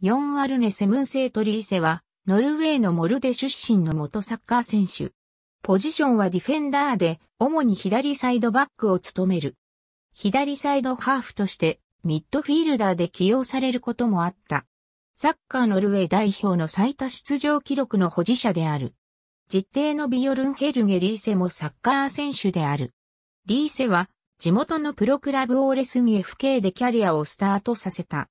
4アルネ・セムンセートリーセは、ノルウェーのモルデ出身の元サッカー選手。ポジションはディフェンダーで、主に左サイドバックを務める。左サイドハーフとして、ミッドフィールダーで起用されることもあった。サッカーノルウェー代表の最多出場記録の保持者である。実定のビヨルンヘルゲリーセもサッカー選手である。リーセは、地元のプロクラブオーレスン FK でキャリアをスタートさせた。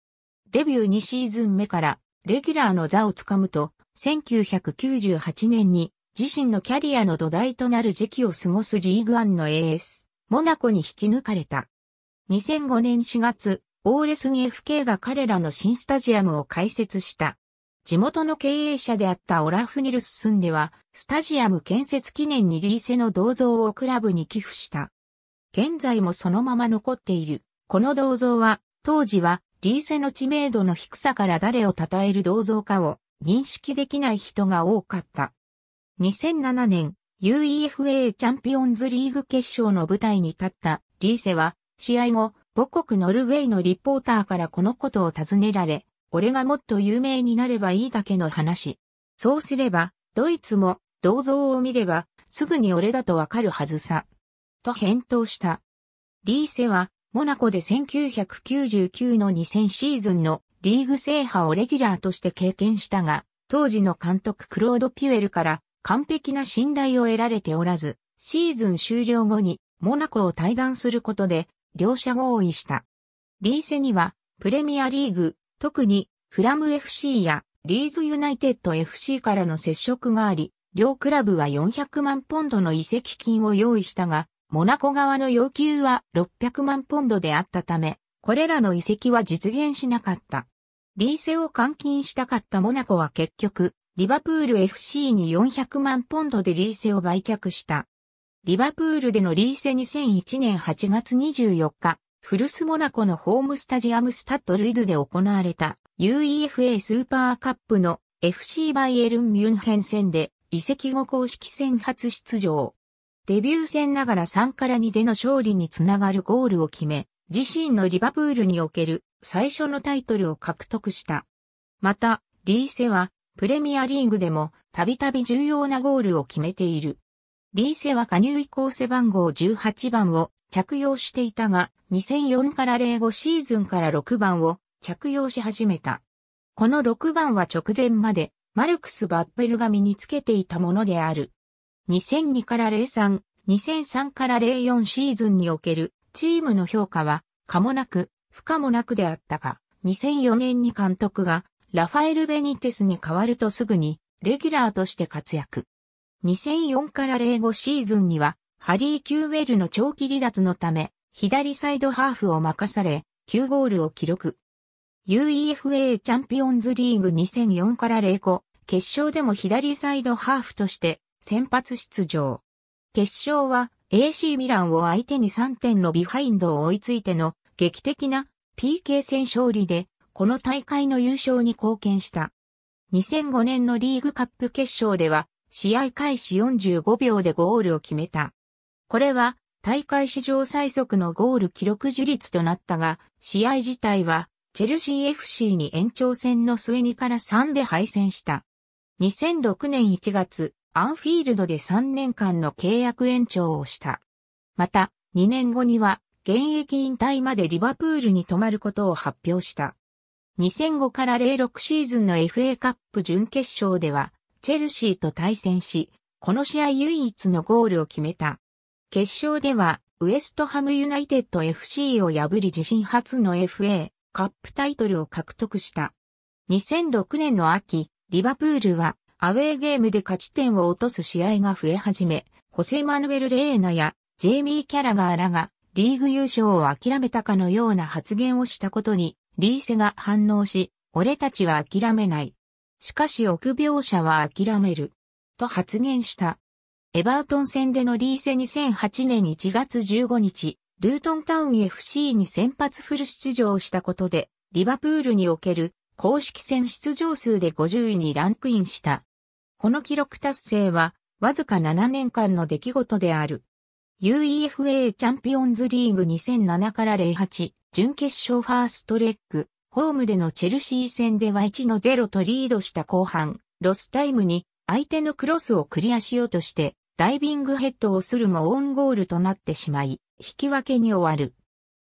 デビュー2シーズン目からレギュラーの座をつかむと、1998年に自身のキャリアの土台となる時期を過ごすリーグアンのース、モナコに引き抜かれた。2005年4月、オーレスに FK が彼らの新スタジアムを開設した。地元の経営者であったオラフ・ニルススンでは、スタジアム建設記念にリーセの銅像をクラブに寄付した。現在もそのまま残っている。この銅像は、当時はリーセの知名度の低さから誰を称える銅像かを認識できない人が多かった。2007年、UEFA チャンピオンズリーグ決勝の舞台に立ったリーセは、試合後、母国ノルウェーのリポーターからこのことを尋ねられ、俺がもっと有名になればいいだけの話。そうすれば、ドイツも銅像を見れば、すぐに俺だとわかるはずさ。と返答した。リーセは、モナコで1999の2000シーズンのリーグ制覇をレギュラーとして経験したが、当時の監督クロード・ピュエルから完璧な信頼を得られておらず、シーズン終了後にモナコを退団することで、両者合意した。リーセには、プレミアリーグ、特に、フラム FC や、リーズユナイテッド FC からの接触があり、両クラブは400万ポンドの移籍金を用意したが、モナコ側の要求は600万ポンドであったため、これらの移籍は実現しなかった。リーセを換金したかったモナコは結局、リバプール FC に400万ポンドでリーセを売却した。リバプールでのリーセ2001年8月24日、フルスモナコのホームスタジアムスタッドルイドで行われた UEFA スーパーカップの FC バイエルンミュンヘン戦で移籍後公式戦初出場。デビュー戦ながら3から2での勝利につながるゴールを決め、自身のリバプールにおける最初のタイトルを獲得した。また、リーセは、プレミアリーグでも、たびたび重要なゴールを決めている。リーセは加入以降背番号18番を着用していたが、2004から05シーズンから6番を着用し始めた。この6番は直前まで、マルクス・バッペルが身につけていたものである。2002から03、2003から04シーズンにおけるチームの評価は、かもなく、不可もなくであったが、2004年に監督がラファエル・ベニテスに変わるとすぐに、レギュラーとして活躍。2004から05シーズンには、ハリー・キューウェルの長期離脱のため、左サイドハーフを任され、9ゴールを記録。UEFA チャンピオンズリーグ2004から05、決勝でも左サイドハーフとして先発出場。決勝は AC ミランを相手に3点のビハインドを追いついての劇的な PK 戦勝利で、この大会の優勝に貢献した。2005年のリーグカップ決勝では、試合開始45秒でゴールを決めた。これは、大会史上最速のゴール記録樹立となったが、試合自体は、チェルシー FC に延長戦の末にから3で敗戦した。2006年1月、アンフィールドで3年間の契約延長をした。また、2年後には、現役引退までリバプールに泊まることを発表した。2005から06シーズンの FA カップ準決勝では、チェルシーと対戦し、この試合唯一のゴールを決めた。決勝では、ウエストハムユナイテッド FC を破り自身初の FA カップタイトルを獲得した。2006年の秋、リバプールはアウェーゲームで勝ち点を落とす試合が増え始め、ホセマヌエル・レーナやジェイミー・キャラガーらがリーグ優勝を諦めたかのような発言をしたことに、リーセが反応し、俺たちは諦めない。しかし臆病者は諦める。と発言した。エバートン戦でのリーセ2008年1月15日、ルートンタウン FC に先発フル出場したことで、リバプールにおける公式戦出場数で50位にランクインした。この記録達成は、わずか7年間の出来事である。UEFA チャンピオンズリーグ2007から08、準決勝ファーストレッグ、ホームでのチェルシー戦では1の0とリードした後半、ロスタイムに相手のクロスをクリアしようとして、ダイビングヘッドをするもオンゴールとなってしまい、引き分けに終わる。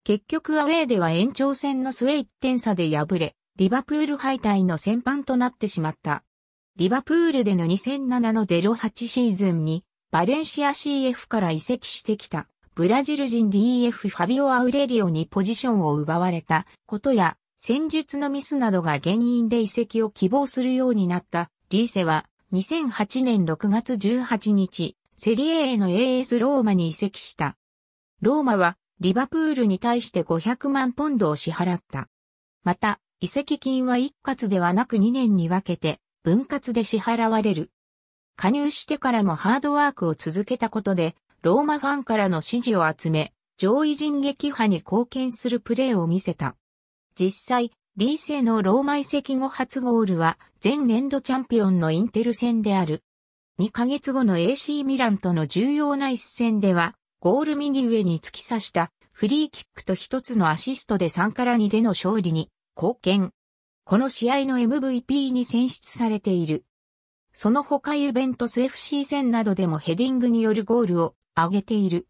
結局アウェーでは延長戦の末1点差で敗れ、リバプール敗退の戦犯となってしまった。リバプールでの2007の08シーズンに、バレンシア CF から移籍してきた、ブラジル人 DF ファビオ・アウレリオにポジションを奪われたことや、戦術のミスなどが原因で移籍を希望するようになったリーセは2008年6月18日、セリエへの AS ローマに移籍した。ローマはリバプールに対して500万ポンドを支払った。また、移籍金は一括ではなく2年に分けて分割で支払われる。加入してからもハードワークを続けたことで、ローマファンからの支持を集め、上位陣撃破に貢献するプレーを見せた。実際、リーセのローマ遺跡後初ゴールは前年度チャンピオンのインテル戦である。2ヶ月後の AC ミランとの重要な一戦では、ゴール右上に突き刺したフリーキックと一つのアシストで3から2での勝利に貢献。この試合の MVP に選出されている。その他ユベントス FC 戦などでもヘディングによるゴールを挙げている。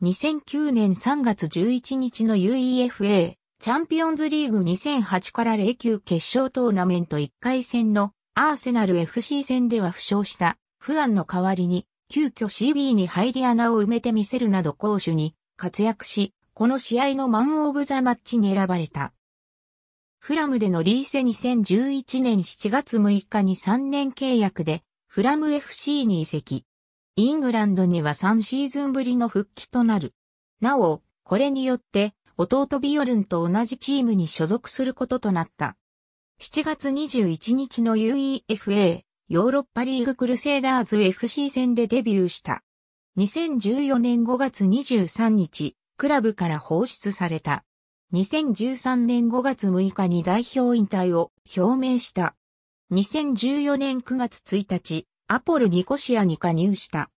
2009年3月11日の UEFA チャンピオンズリーグ2008から09決勝トーナメント1回戦のアーセナル FC 戦では負傷した不安の代わりに急遽 CB に入り穴を埋めてみせるなど攻守に活躍し、この試合のマンオブザマッチに選ばれた。フラムでのリーセ2011年7月6日に3年契約で、フラム FC に移籍。イングランドには3シーズンぶりの復帰となる。なお、これによって、弟ビオルンと同じチームに所属することとなった。7月21日の UEFA ヨーロッパリーグクルセイダーズ FC 戦でデビューした。2014年5月23日、クラブから放出された。2013年5月6日に代表引退を表明した。2014年9月1日、アポルニコシアに加入した。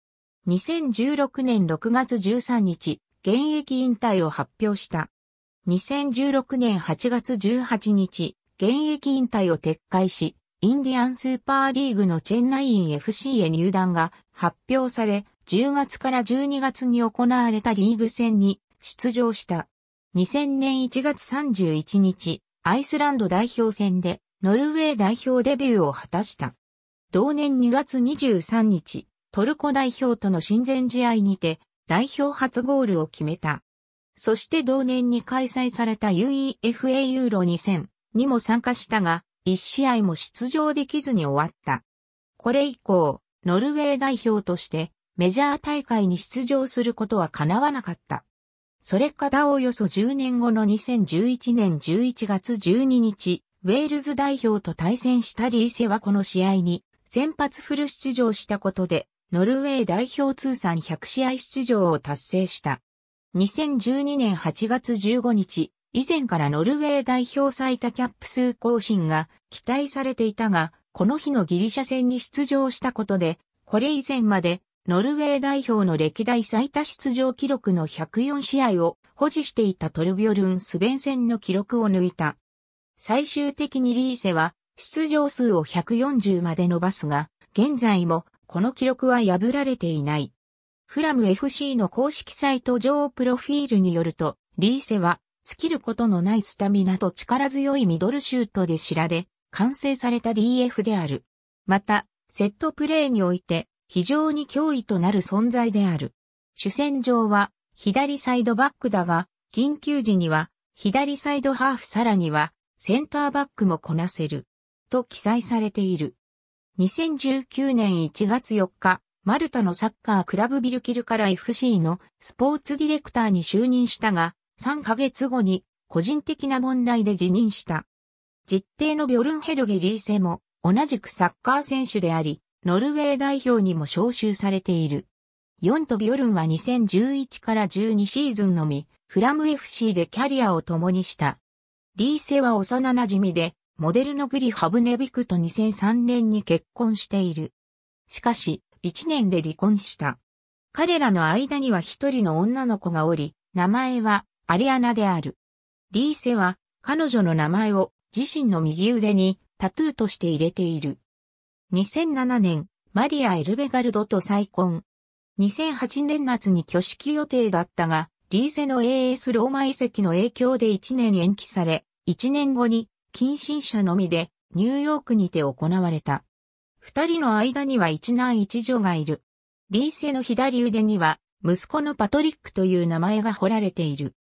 2016年6月13日、現役引退を発表した。2016年8月18日、現役引退を撤回し、インディアンスーパーリーグのチェンナイン FC へ入団が発表され、10月から12月に行われたリーグ戦に出場した。2000年1月31日、アイスランド代表戦でノルウェー代表デビューを果たした。同年2月23日、トルコ代表との親善試合にて代表初ゴールを決めた。そして同年に開催された UEFA ユーロ2000にも参加したが、1試合も出場できずに終わった。これ以降、ノルウェー代表としてメジャー大会に出場することは叶わなかった。それからおよそ10年後の2011年11月12日、ウェールズ代表と対戦したリーセはこの試合に先発フル出場したことで、ノルウェー代表通算100試合出場を達成した。2012年8月15日、以前からノルウェー代表最多キャップ数更新が期待されていたが、この日のギリシャ戦に出場したことで、これ以前までノルウェー代表の歴代最多出場記録の104試合を保持していたトルビョルン・スベンセンの記録を抜いた。最終的にリーセは出場数を140まで伸ばすが、現在もこの記録は破られていない。フラム FC の公式サイト上プロフィールによると、リーセは尽きることのないスタミナと力強いミドルシュートで知られ、完成された DF である。また、セットプレーにおいて、非常に脅威となる存在である。主戦場は左サイドバックだが、緊急時には左サイドハーフさらにはセンターバックもこなせる。と記載されている。2019年1月4日、マルタのサッカークラブビルキルから FC のスポーツディレクターに就任したが、3ヶ月後に個人的な問題で辞任した。実定のビョルンヘルゲリーセも同じくサッカー選手であり、ノルウェー代表にも招集されている。ヨンとビョルンは2011から12シーズンのみ、フラム FC でキャリアを共にした。リーセは幼馴染で、モデルのグリハブネビクと2003年に結婚している。しかし、1年で離婚した。彼らの間には一人の女の子がおり、名前はアリアナである。リーセは彼女の名前を自身の右腕にタトゥーとして入れている。2007年、マリア・エルベガルドと再婚。2008年夏に挙式予定だったが、リーゼの AS ローマ遺跡の影響で1年延期され、1年後に近親者のみでニューヨークにて行われた。二人の間には一男一女がいる。リーセの左腕には息子のパトリックという名前が彫られている。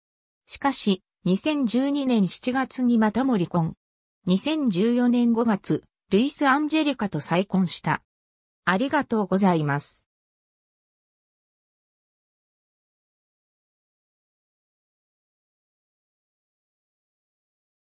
しかし、2012年7月にまたも離婚。2014年5月、ルイス・アンジェリカと再婚した。ありがとうございます。